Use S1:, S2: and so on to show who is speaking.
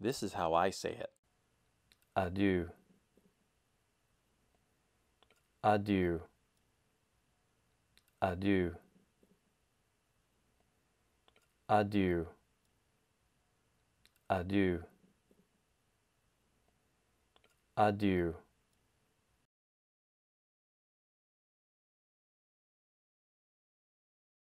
S1: This is how I say it.
S2: Adieu. Adieu. Adieu. Adieu. Adieu.
S3: Adieu.